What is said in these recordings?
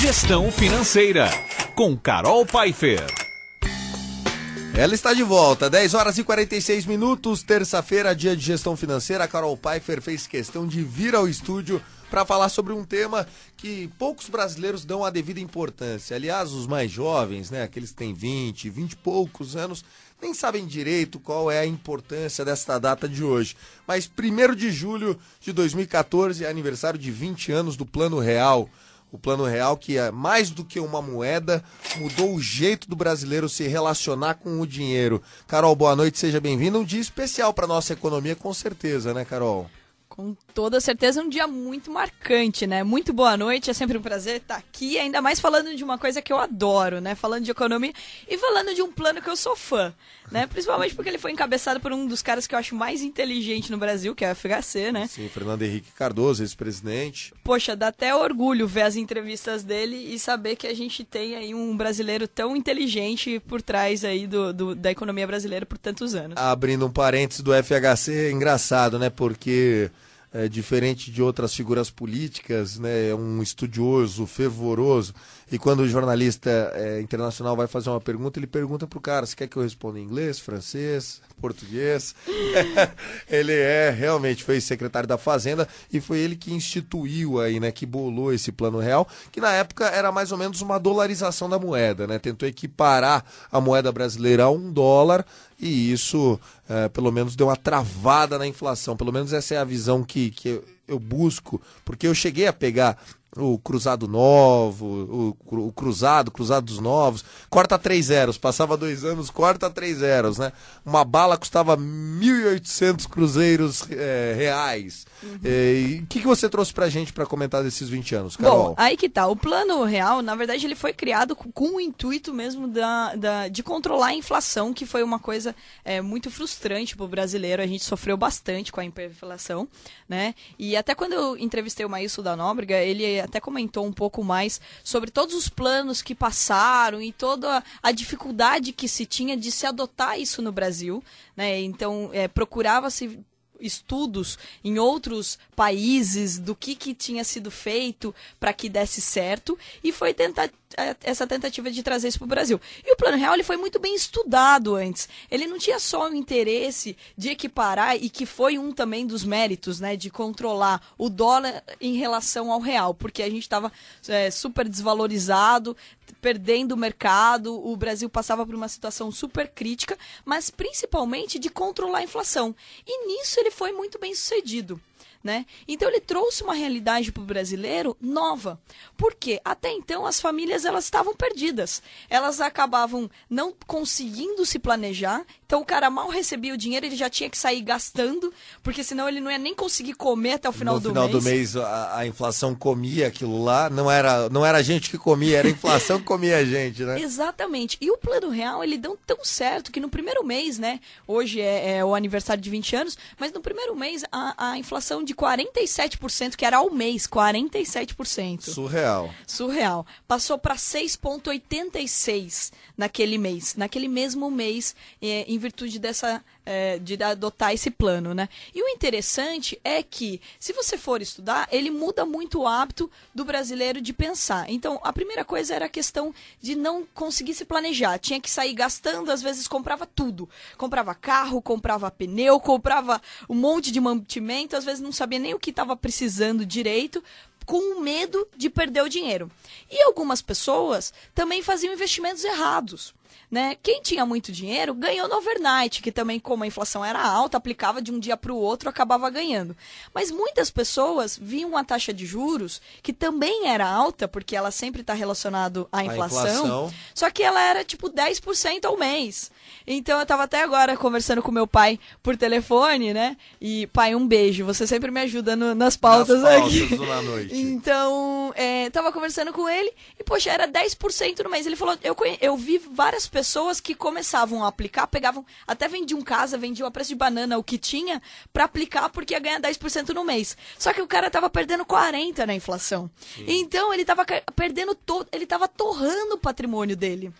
Gestão Financeira, com Carol Pfeiffer. Ela está de volta, 10 horas e 46 minutos, terça-feira, dia de gestão financeira. Carol Pfeiffer fez questão de vir ao estúdio para falar sobre um tema que poucos brasileiros dão a devida importância. Aliás, os mais jovens, né, aqueles que têm 20, 20 e poucos anos, nem sabem direito qual é a importância desta data de hoje. Mas 1 de julho de 2014 é aniversário de 20 anos do Plano Real o Plano Real, que é mais do que uma moeda, mudou o jeito do brasileiro se relacionar com o dinheiro. Carol, boa noite, seja bem vindo Um dia especial para nossa economia, com certeza, né, Carol? Com toda certeza, um dia muito marcante, né? Muito boa noite, é sempre um prazer estar aqui, ainda mais falando de uma coisa que eu adoro, né? Falando de economia e falando de um plano que eu sou fã, né? Principalmente porque ele foi encabeçado por um dos caras que eu acho mais inteligente no Brasil, que é o FHC, né? Sim, Fernando Henrique Cardoso, ex-presidente. Poxa, dá até orgulho ver as entrevistas dele e saber que a gente tem aí um brasileiro tão inteligente por trás aí do, do da economia brasileira por tantos anos. Abrindo um parênteses do FHC, é engraçado, né? Porque é, diferente de outras figuras políticas, né, é um estudioso, fervoroso. E quando o jornalista é, internacional vai fazer uma pergunta, ele pergunta para o cara: se quer que eu responda em inglês, francês, português? ele é realmente foi secretário da Fazenda e foi ele que instituiu aí, né, que bolou esse plano real, que na época era mais ou menos uma dolarização da moeda, né? Tentou equiparar a moeda brasileira a um dólar e isso, é, pelo menos, deu uma travada na inflação. Pelo menos essa é a visão que, que eu busco, porque eu cheguei a pegar o Cruzado Novo, o, o Cruzado, cruzados Novos, corta três zeros, passava dois anos, corta três zeros, né? Uma bala custava 1.800 cruzeiros é, reais. Uhum. Eh, o que, que você trouxe pra gente para comentar desses 20 anos, Carol? Bom, aí que tá. O plano real, na verdade, ele foi criado com, o intuito mesmo da, da, de controlar a inflação, que foi uma coisa é, muito frustrante pro brasileiro, a gente sofreu bastante com a inflação, né? E até quando eu entrevistei o Maíso da Nóbrega, ele até comentou um pouco mais sobre todos os planos que passaram e toda a dificuldade que se tinha de se adotar isso no Brasil, né? Então, é, procurava-se estudos em outros países do que, que tinha sido feito para que desse certo e foi tentar essa tentativa de trazer isso para o Brasil. E o Plano Real ele foi muito bem estudado antes. Ele não tinha só o interesse de equiparar e que foi um também dos méritos, né, de controlar o dólar em relação ao real, porque a gente estava é, super desvalorizado, perdendo o mercado, o Brasil passava por uma situação super crítica, mas principalmente de controlar a inflação. E nisso ele foi muito bem sucedido. Né? Então ele trouxe uma realidade para o brasileiro nova, porque até então as famílias elas estavam perdidas, elas acabavam não conseguindo se planejar, então o cara mal recebia o dinheiro ele já tinha que sair gastando, porque senão ele não ia nem conseguir comer até o final no do final mês. No final do mês a, a, inflação comia aquilo lá, não era não era a gente que comia, era a inflação que comia a gente, né? Exatamente. E o plano real ele deu tão certo que no primeiro mês, né? Hoje é, é o aniversário de 20 anos, mas no primeiro mês a, a inflação de 47%, que era ao mês, 47%. Surreal. Surreal. Passou para 6,86% naquele mês, naquele mesmo mês, eh, em virtude dessa é, de adotar esse plano, né? E o interessante é que, se você for estudar, ele muda muito o hábito do brasileiro de pensar. Então, a primeira coisa era a questão de não conseguir se planejar. Tinha que sair gastando, às vezes comprava tudo. Comprava carro, comprava pneu, comprava um monte de mantimento, às vezes não sabia nem o que estava precisando direito, com o medo de perder o dinheiro. E algumas pessoas também faziam investimentos errados né? Quem tinha muito dinheiro ganhou no overnight, que também, como a inflação era alta, aplicava de um dia para o outro, acabava ganhando. Mas muitas pessoas viam a taxa de juros, que também era alta, porque ela sempre está relacionada à inflação, inflação, só que ela era tipo 10% ao mês. Então eu estava até agora conversando com meu pai por telefone, né? E, pai, um beijo, você sempre me ajuda no, nas pautas, nas pautas aqui. Na noite. Então, é, tava conversando com ele e, poxa, era 10% no mês. Ele falou, eu, eu vi várias várias pessoas que começavam a aplicar, pegavam, até vendiam casa, vendiam a preço de banana o que tinha para aplicar porque ia ganhar 10% no mês. Só que o cara tava perdendo 40 na inflação. Sim. Então ele tava perdendo todo, ele tava torrando o patrimônio dele.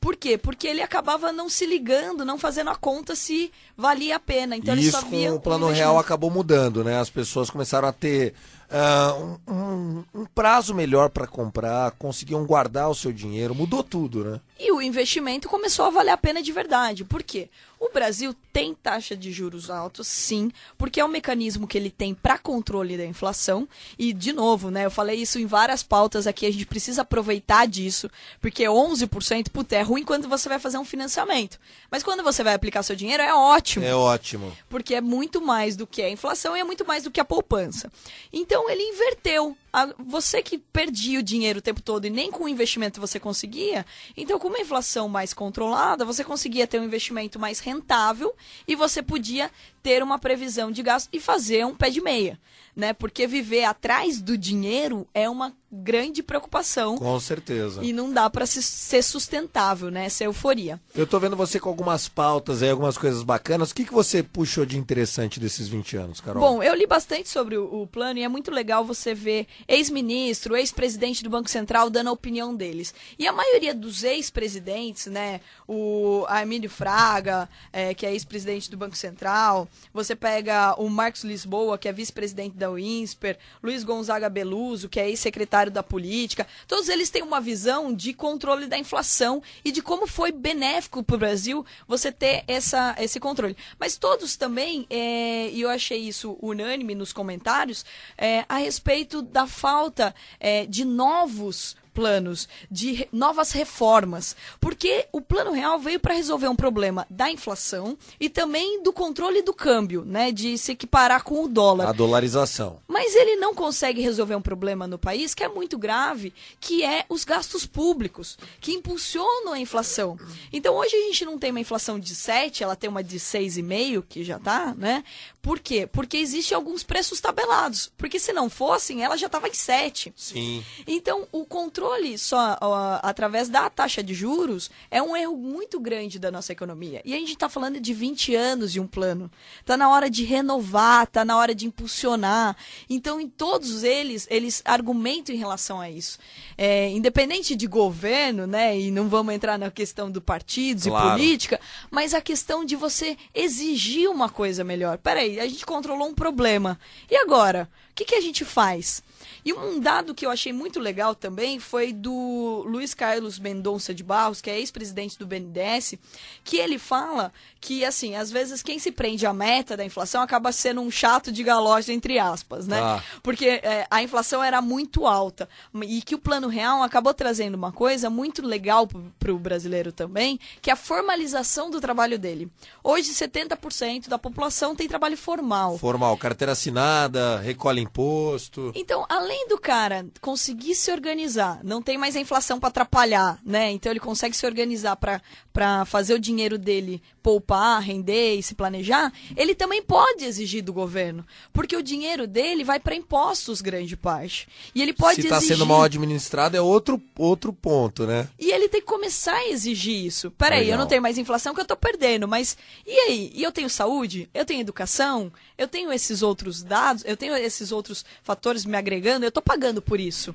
Por quê? Porque ele acabava não se ligando, não fazendo a conta se valia a pena. Então Isso ele só via com o plano real acabou mudando, né? As pessoas começaram a ter uh, um, um, prazo melhor para comprar, conseguiam guardar o seu dinheiro, mudou tudo, né? E o investimento começou a valer a pena de verdade. Por quê? O Brasil tem taxa de juros altos, sim, porque é um mecanismo que ele tem para controle da inflação. E, de novo, né, eu falei isso em várias pautas aqui, a gente precisa aproveitar disso, porque 11%, puta, é ruim quando você vai fazer um financiamento. Mas quando você vai aplicar seu dinheiro, é ótimo. É ótimo. Porque é muito mais do que a inflação e é muito mais do que a poupança. Então, então ele inverteu você que perdia o dinheiro o tempo todo e nem com o investimento você conseguia, então com uma inflação mais controlada, você conseguia ter um investimento mais rentável e você podia ter uma previsão de gasto e fazer um pé de meia, né? Porque viver atrás do dinheiro é uma grande preocupação. Com certeza. E não dá para se, ser sustentável, né? Essa euforia. Eu tô vendo você com algumas pautas aí, algumas coisas bacanas. O que, que você puxou de interessante desses 20 anos, Carol? Bom, eu li bastante sobre o, o plano e é muito legal você ver ex-ministro, ex-presidente do Banco Central dando a opinião deles. E a maioria dos ex-presidentes, né, o Emílio Fraga, é, que é ex-presidente do Banco Central, você pega o Marcos Lisboa, que é vice-presidente da Uinsper, Luiz Gonzaga Beluso, que é ex-secretário da Política, todos eles têm uma visão de controle da inflação e de como foi benéfico para o Brasil você ter essa, esse controle. Mas todos também, é, e é, eu achei isso unânime nos comentários, é, a respeito da falta é, de novos planos de novas reformas, porque o Plano Real veio para resolver um problema da inflação e também do controle do câmbio, né, de se equiparar com o dólar. A dolarização. Mas ele não consegue resolver um problema no país que é muito grave, que é os gastos públicos, que impulsionam a inflação. Então hoje a gente não tem uma inflação de 7, ela tem uma de 6,5, que já tá, né? Por quê? Porque existem alguns preços tabelados, porque se não fossem, ela já estava em 7. Sim. Então o controle controle só ó, através da taxa de juros é um erro muito grande da nossa economia. E a gente está falando de 20 anos de um plano. Está na hora de renovar, está na hora de impulsionar. Então, em todos eles, eles argumentam em relação a isso. É, independente de governo, né? E não vamos entrar na questão do partidos claro. e política, mas a questão de você exigir uma coisa melhor. Peraí, a gente controlou um problema. E agora? O que, que a gente faz? E um dado que eu achei muito legal também foi foi do Luiz Carlos Mendonça de Barros, que é ex-presidente do BNDES, que ele fala que, assim, às vezes quem se prende à meta da inflação acaba sendo um chato de galocha, entre aspas, né? Ah. Porque é, a inflação era muito alta e que o Plano Real acabou trazendo uma coisa muito legal para o brasileiro também, que é a formalização do trabalho dele. Hoje, 70% da população tem trabalho formal. Formal, carteira assinada, recolhe imposto. Então, além do cara conseguir se organizar, não tem mais a inflação para atrapalhar, né? Então ele consegue se organizar para fazer o dinheiro dele poupar, render e se planejar. Ele também pode exigir do governo, porque o dinheiro dele vai para impostos grande parte. E ele pode se está sendo mal administrado é outro outro ponto, né? E ele tem que começar a exigir isso. Peraí, Legal. eu não tenho mais inflação que eu estou perdendo, mas e aí? E eu tenho saúde? Eu tenho educação? Eu tenho esses outros dados? Eu tenho esses outros fatores me agregando? Eu estou pagando por isso.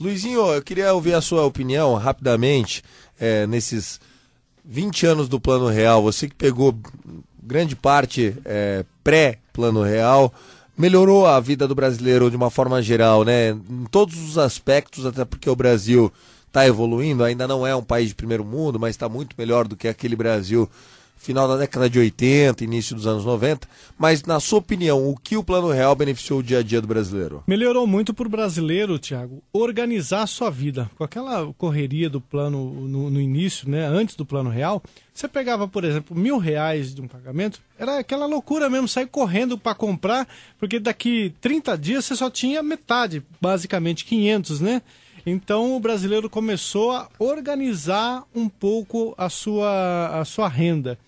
Luizinho, eu queria ouvir a sua opinião rapidamente é, nesses 20 anos do Plano Real. Você que pegou grande parte é, pré-Plano Real, melhorou a vida do brasileiro de uma forma geral, né? Em todos os aspectos, até porque o Brasil está evoluindo, ainda não é um país de primeiro mundo, mas está muito melhor do que aquele Brasil final da década de 80, início dos anos 90, mas na sua opinião, o que o Plano Real beneficiou o dia a dia do brasileiro? Melhorou muito para o brasileiro, Tiago, organizar a sua vida. Com aquela correria do plano no, no, início, né, antes do Plano Real, você pegava, por exemplo, mil reais de um pagamento, era aquela loucura mesmo, sair correndo para comprar, porque daqui 30 dias você só tinha metade, basicamente 500, né? Então o brasileiro começou a organizar um pouco a sua, a sua renda.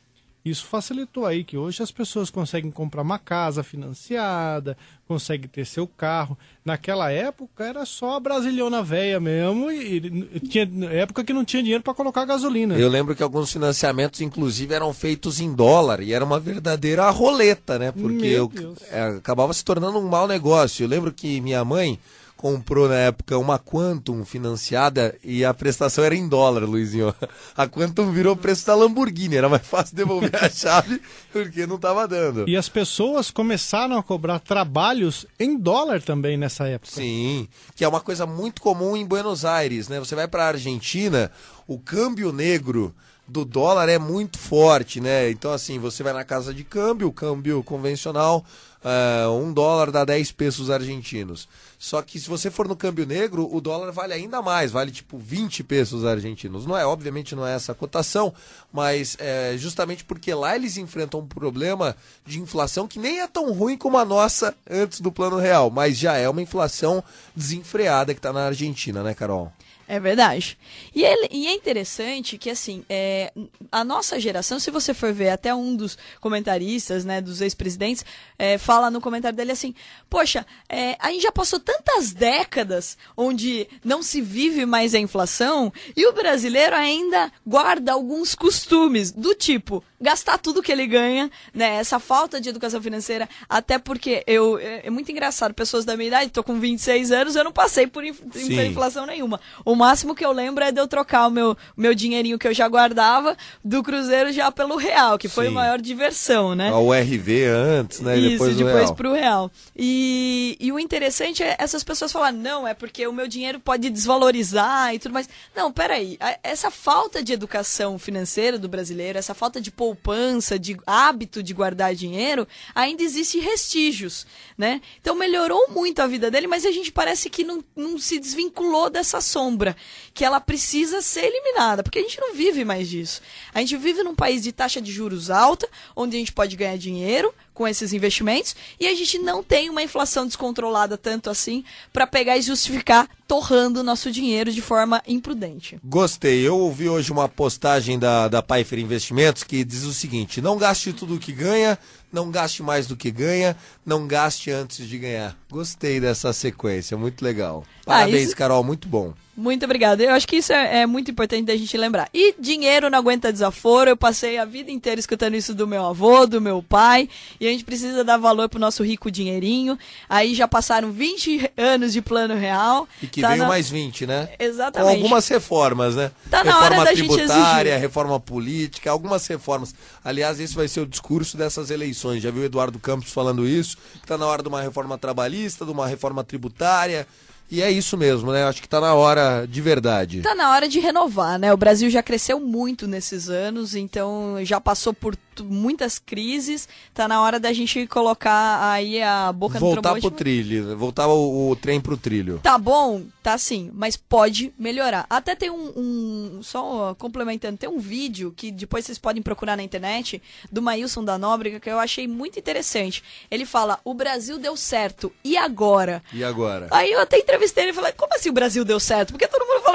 Isso facilitou aí que hoje as pessoas conseguem comprar uma casa financiada, conseguem ter seu carro. Naquela época era só a brasilhona velha mesmo e, e, tinha época que não tinha dinheiro para colocar gasolina. Eu lembro que alguns financiamentos inclusive eram feitos em dólar e era uma verdadeira roleta, né? Porque eu, é, acabava se tornando um mau negócio. Eu lembro que minha mãe comprou na época uma Quantum financiada e a prestação era em dólar, Luizinho. A Quantum virou preço da Lamborghini, era mais fácil devolver a chave porque não estava dando. E as pessoas começaram a cobrar trabalhos em dólar também nessa época. Sim, que é uma coisa muito comum em Buenos Aires, né? Você vai para a Argentina, o câmbio negro do dólar é muito forte, né? Então assim, você vai na casa de câmbio, o câmbio convencional uh, um dólar dá 10 pesos argentinos. Só que se você for no câmbio negro, o dólar vale ainda mais, vale tipo 20 pesos argentinos. Não é, obviamente não é essa a cotação, mas é justamente porque lá eles enfrentam um problema de inflação que nem é tão ruim como a nossa antes do plano real, mas já é uma inflação desenfreada que está na Argentina, né, Carol? É verdade. E, ele, e, é interessante que, assim, é, a nossa geração, se você for ver, até um dos comentaristas, né, dos ex-presidentes, é, fala no comentário dele assim: Poxa, é, a gente já passou tantas décadas onde não se vive mais a inflação e o brasileiro ainda guarda alguns costumes, do tipo gastar tudo que ele ganha, né? Essa falta de educação financeira, até porque eu é, é muito engraçado, pessoas da minha idade, tô com 26 anos, eu não passei por inf inflação nenhuma. O máximo que eu lembro é de eu trocar o meu, meu dinheirinho que eu já guardava do Cruzeiro já pelo Real, que foi Sim. a maior diversão, né? O RV antes, né? Isso, depois, depois real. pro Real. E, e o interessante é essas pessoas falar não, é porque o meu dinheiro pode desvalorizar e tudo mais. Não, peraí, essa falta de educação financeira do brasileiro, essa falta de poupança poupança, de hábito de guardar dinheiro, ainda existe restígios, né? Então melhorou muito a vida dele, mas a gente parece que não, não se desvinculou dessa sombra, que ela precisa ser eliminada, porque a gente não vive mais disso. A gente vive num país de taxa de juros alta, onde a gente pode ganhar dinheiro, com esses investimentos e a gente não tem uma inflação descontrolada tanto assim para pegar e justificar torrando nosso dinheiro de forma imprudente. Gostei. Eu ouvi hoje uma postagem da, da Pfeiffer Investimentos que diz o seguinte: não gaste tudo o que ganha, não gaste mais do que ganha, não gaste antes de ganhar. Gostei dessa sequência, muito legal. Parabéns, ah, isso... Carol, muito bom. Muito obrigada. Eu acho que isso é, é, muito importante da gente lembrar. E dinheiro não aguenta desaforo. Eu passei a vida inteira escutando isso do meu avô, do meu pai. E a gente precisa dar valor pro nosso rico dinheirinho. Aí já passaram 20 anos de plano real. E que tá veio na... mais 20, né? Exatamente. Com algumas reformas, né? Tá na reforma hora da tributária, gente reforma política, algumas reformas. Aliás, esse vai ser o discurso dessas eleições. Já viu o Eduardo Campos falando isso? Tá na hora de uma reforma trabalhista trabalhista, de uma reforma tributária. E é isso mesmo, né? Acho que está na hora de verdade. Está na hora de renovar, né? O Brasil já cresceu muito nesses anos, então já passou por muitas crises. Tá na hora da gente colocar aí a boca voltar no trombone. Voltar pro trilho, voltar o, o trem pro trilho. Tá bom, tá sim, mas pode melhorar. Até tem um, um só complementando, tem um vídeo que depois vocês podem procurar na internet do Maílson da Nóbrega que eu achei muito interessante. Ele fala: "O Brasil deu certo e agora?". E agora? Aí eu até entrevistei ele e falei: "Como assim o Brasil deu certo? Porque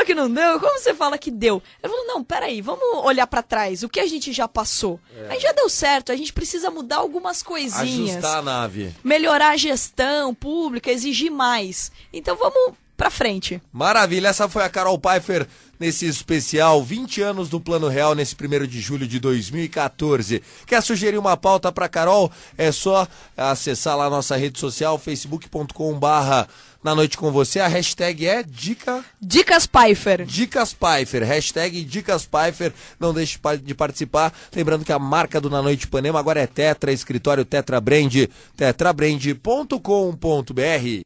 que não deu? Como você fala que deu? Ele falou, não, peraí, vamos olhar para trás. O que a gente já passou? É. Aí já deu certo, a gente precisa mudar algumas coisinhas. Ajustar a nave. Melhorar a gestão pública, exigir mais. Então vamos pra frente. Maravilha, essa foi a Carol Pfeiffer nesse especial 20 anos do Plano Real nesse primeiro de julho de 2014. Quer sugerir uma pauta para Carol? É só acessar lá a nossa rede social facebook.com/barra na noite com você. A hashtag é Dica. Dicas Pfeiffer. Dicas Pfeiffer. Hashtag Dicas Pfeiffer. Não deixe de participar. Lembrando que a marca do Na Noite Panema agora é Tetra, escritório Tetra Brand. tetrabrand.com.br.